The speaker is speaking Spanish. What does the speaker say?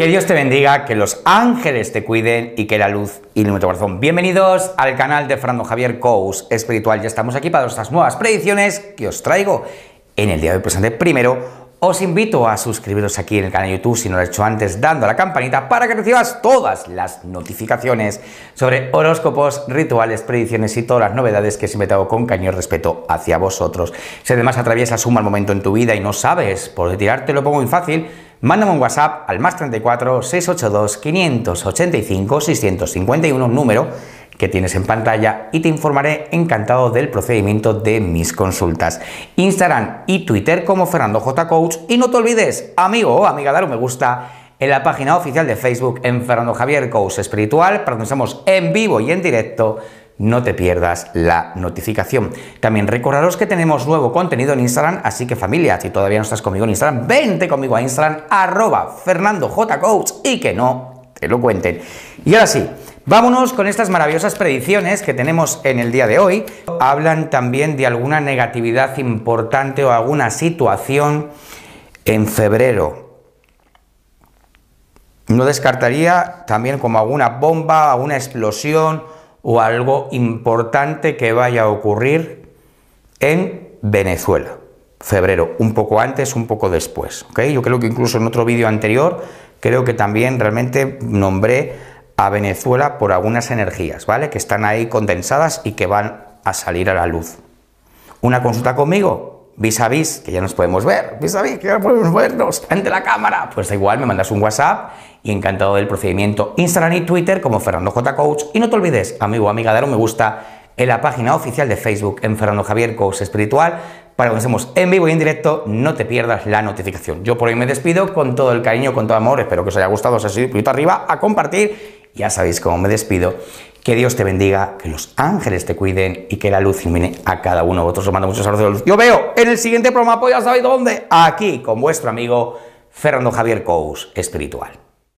Que Dios te bendiga, que los ángeles te cuiden y que la luz ilumine tu corazón. Bienvenidos al canal de Fernando Javier Cous Espiritual. Ya estamos aquí para nuestras nuevas predicciones que os traigo en el día de hoy presente. Primero, os invito a suscribiros aquí en el canal de YouTube si no lo has hecho antes, dando a la campanita para que recibas todas las notificaciones sobre horóscopos, rituales, predicciones y todas las novedades que siempre tengo con cañón y respeto hacia vosotros. Si además atraviesas un mal momento en tu vida y no sabes por qué tirarte, lo pongo muy fácil Mándame un WhatsApp al más 34 682 585 651, número que tienes en pantalla y te informaré encantado del procedimiento de mis consultas. Instagram y Twitter como Fernando J. Coach y no te olvides, amigo o amiga, dar un me gusta en la página oficial de Facebook en Fernando Javier Coach Espiritual para donde estamos en vivo y en directo no te pierdas la notificación. También recordaros que tenemos nuevo contenido en Instagram, así que familia, si todavía no estás conmigo en Instagram, vente conmigo a Instagram, arroba fernandojcoach y que no te lo cuenten. Y ahora sí, Vámonos con estas maravillosas predicciones que tenemos en el día de hoy. Hablan también de alguna negatividad importante o alguna situación en febrero. No descartaría también como alguna bomba, alguna explosión o algo importante que vaya a ocurrir en Venezuela. Febrero, un poco antes, un poco después. Yo creo que incluso en otro vídeo anterior, creo que también realmente nombré a Venezuela por algunas energías, ¿vale? Que están ahí condensadas y que van a salir a la luz. Una consulta conmigo, vis a vis, que ya nos podemos ver, vis a vis, que ya podemos vernos ante la cámara, pues da igual, me mandas un WhatsApp y encantado del procedimiento. Instagram y Twitter como Fernando J. Coach. Y no te olvides, amigo o amiga, dar un me gusta en la página oficial de Facebook en Fernando Javier Coach Espiritual para que nos estemos en vivo y en directo, no te pierdas la notificación. Yo por hoy me despido con todo el cariño, con todo amor, espero que os haya gustado, si ha sido, pulito arriba, a compartir, ya sabéis cómo me despido que Dios te bendiga, que los ángeles te cuiden y que la luz ilumine a cada uno de vosotros. Os mando muchos abrazos de luz. Yo veo en el siguiente programa, pues ya sabéis dónde, aquí con vuestro amigo Fernando Javier Cous, espiritual.